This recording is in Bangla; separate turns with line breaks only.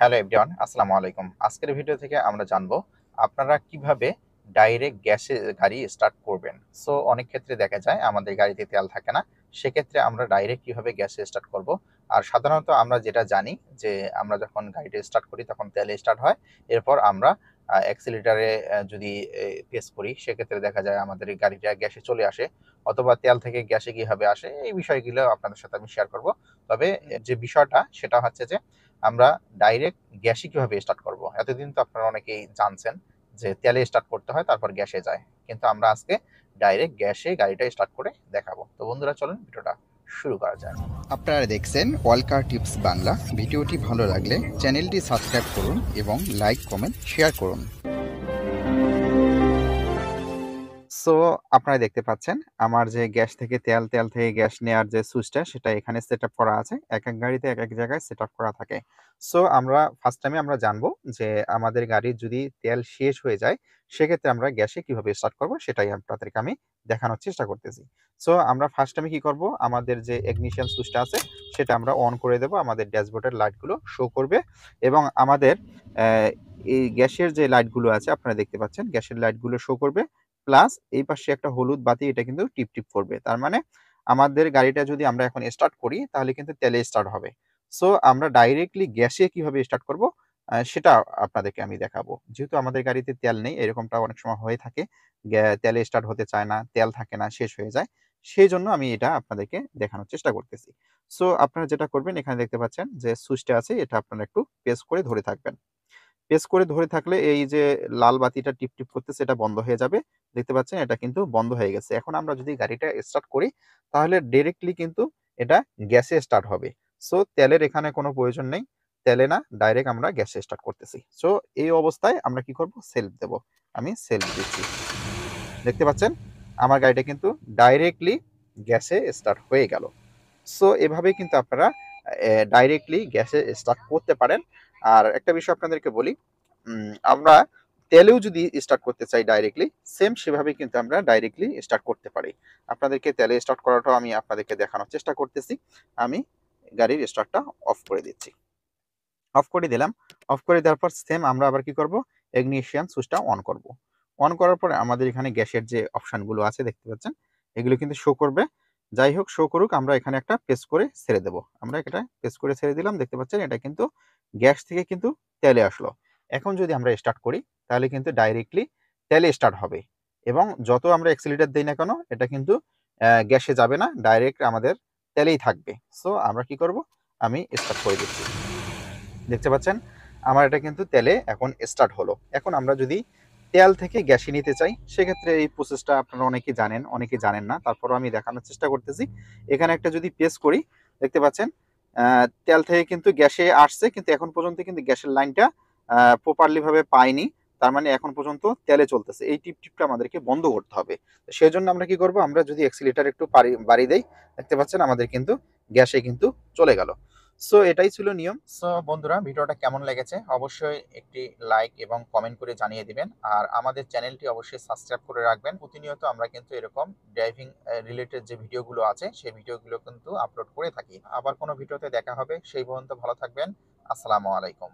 হ্যালো এভরিওয়ান আসসালামু আলাইকুম আজকের ভিডিও থেকে আমরা জানবো আপনারা কিভাবে ডাইরেক্ট গ্যাসে গাড়ি স্টার্ট করবেন সো অনেক ক্ষেত্রে দেখা যায় আমাদের গাড়িতে তেল থাকে না সেক্ষেত্রে আমরা ডাইরেক্ট কীভাবে গ্যাসে স্টার্ট করব আর সাধারণত আমরা যেটা জানি যে আমরা যখন গাড়িটা স্টার্ট করি তখন তেলে স্টার্ট হয় এরপর আমরা অ্যাক্সিলেটারে যদি ফেস করি সেক্ষেত্রে দেখা যায় আমাদের গাড়িটা গ্যাসে চলে আসে অথবা তেল থেকে গ্যাসে কীভাবে আসে এই বিষয়গুলো আপনাদের সাথে আমি শেয়ার করব তবে যে বিষয়টা সেটা হচ্ছে যে আমরা ডাইরেক্ট গ্যাসে কীভাবে স্টার্ট করব এতদিন তো আপনারা অনেকেই জানছেন যে তেলে স্টার্ট করতে হয় তারপর গ্যাসে যায় কিন্তু আমরা আজকে ডাইরেক্ট গ্যাসে গাড়িটা স্টার্ট করে দেখাবো তো বন্ধুরা চলেন ভিডিওটা শুরু করা যাক আপনারা দেখছেন ওয়ালকার টিপস বাংলা ভিডিওটি ভালো লাগলে চ্যানেলটি সাবস্ক্রাইব করুন এবং লাইক কমেন্ট শেয়ার করুন সো আপনারা দেখতে পাচ্ছেন আমার যে গ্যাস থেকে তেল তেল থেকে গ্যাস নেওয়ার যে সুইচটা সেটা এখানে সেট করা আছে এক এক গাড়িতে এক এক জায়গায় সেট করা থাকে সো আমরা ফার্স্ট টাইমে আমরা জানবো যে আমাদের গাড়ির যদি তেল শেষ হয়ে যায় সেক্ষেত্রে আমরা গ্যাসে কিভাবে স্টার্ট করব সেটাই আপনাদেরকে আমি দেখানোর চেষ্টা করতেছি সো আমরা ফার্স্ট টাইমে কি করব আমাদের যে ইগনিশিয়ান সুইচটা আছে সেটা আমরা অন করে দেব আমাদের ড্যাশবোর্ডের লাইটগুলো শো করবে এবং আমাদের এই গ্যাসের যে লাইটগুলো আছে আপনারা দেখতে পাচ্ছেন গ্যাসের লাইটগুলো শো করবে প্লাস এই পাশে একটা হলুদ বাতি এটা কিন্তু টিপ টিপ করবে তার মানে আমাদের গাড়িটা যদি আমরা এখন স্টার্ট করি তাহলে কিন্তু তেলে স্টার্ট হবে সো আমরা ডাইরেক্টলি গ্যাসে কিভাবে স্টার্ট করব সেটা আপনাদেরকে আমি দেখাবো যেহেতু আমাদের গাড়িতে তেল নেই এরকমটা অনেক সময় হয়ে থাকে তেলে স্টার্ট হতে চায় না তেল থাকে না শেষ হয়ে যায় সেই জন্য আমি এটা আপনাদেরকে দেখানোর চেষ্টা করতেছি সো আপনারা যেটা করবেন এখানে দেখতে পাচ্ছেন যে সুইচটা আছে এটা আপনারা একটু প্রেস করে ধরে থাকবেন প্রেস করে ধরে থাকলে এই যে লাল বাতিটা টিপ টিপ করতেছে সেটা বন্ধ হয়ে যাবে দেখতে পাচ্ছেন এটা কিন্তু বন্ধ হয়ে গেছে এখন আমরা যদি গাড়িটা স্টার্ট করি তাহলে ডিরেক্টলি কিন্তু এটা গ্যাসে স্টার্ট হবে সো তেলের এখানে কোনো প্রয়োজন নেই তেলে না ডাইরেক্ট আমরা গ্যাসে স্টার্ট করতেছি সো এই অবস্থায় আমরা কি করব সেলফ দেব আমি সেলফ দিচ্ছি দেখতে পাচ্ছেন আমার গাড়িটা কিন্তু ডাইরেক্টলি গ্যাসে স্টার্ট হয়ে গেল সো এভাবে কিন্তু আপনারা ডাইরেক্টলি গ্যাসে স্টার্ট করতে পারেন আর একটা বিষয় আপনাদেরকে বলি আমরা তেলেও যদি স্টার্ট করতে চাই ডাইরেক্টলি সেম সেভাবে কিন্তু আমরা ডাইরেক্টলি স্টার্ট করতে পারি আপনাদেরকে তেলে স্টার্ট করাটাও আমি আপনাদেরকে দেখানোর চেষ্টা করতেছি আমি গাড়ির স্টার্টটা অফ করে দিচ্ছি অফ করে দিলাম অফ করে দেওয়ার পর সেম আমরা আবার কি করব এগনিশিয়ান সুইচটা অন করব অন করার পরে আমাদের এখানে গ্যাসের যে অপশানগুলো আছে দেখতে পাচ্ছেন এগুলো কিন্তু শো করবে যাই হোক শো করুক আমরা এখানে একটা পেস করে ছেড়ে দেব আমরা এটা পেস করে ছেড়ে দিলাম দেখতে পাচ্ছেন এটা কিন্তু গ্যাস থেকে কিন্তু তেলে আসলো এখন যদি আমরা স্টার্ট করি তাহলে কিন্তু ডাইরেক্টলি তেলে স্টার্ট হবে এবং যত আমরা এক্সিলিটার দিই না কেন এটা কিন্তু গ্যাসে যাবে না ডাইরেক্ট আমাদের তেলেই থাকবে সো আমরা কি করব আমি স্টার্ট করে দিচ্ছি দেখতে পাচ্ছেন আমার এটা কিন্তু তেলে এখন স্টার্ট হলো এখন আমরা যদি তেল থেকে গ্যাসে নিতে চাই সেক্ষেত্রে এই প্রসেসটা আপনারা অনেকেই জানেন অনেকে জানেন না তারপরও আমি দেখানোর চেষ্টা করতেছি এখানে একটা যদি পেস করি দেখতে পাচ্ছেন তেল থেকে কিন্তু গ্যাসে আসছে কিন্তু এখন পর্যন্ত কিন্তু গ্যাসের লাইনটা প্রপারলিভাবে পাইনি তার মানে এখন পর্যন্ত তেলে চলতেছে এই টিপ টিপটা আমাদেরকে বন্ধ করতে হবে সেই জন্য আমরা কি করব আমরা যদি এক্সিলেটার একটু বাড়ি দেই দেখতে পাচ্ছেন আমাদের কিন্তু গ্যাসে কিন্তু চলে গেল সো এটাই ছিল নিয়ম সো বন্ধুরা ভিডিওটা কেমন লেগেছে অবশ্যই একটি লাইক এবং কমেন্ট করে জানিয়ে দিবেন আর আমাদের চ্যানেলটি অবশ্যই সাবস্ক্রাইব করে রাখবেন প্রতিনিয়ত আমরা কিন্তু এরকম ড্রাইভিং রিলেটেড যে ভিডিওগুলো আছে সেই ভিডিওগুলো কিন্তু আপলোড করে থাকি আবার কোনো ভিডিওতে দেখা হবে সেই পর্যন্ত ভালো থাকবেন আসসালামু আলাইকুম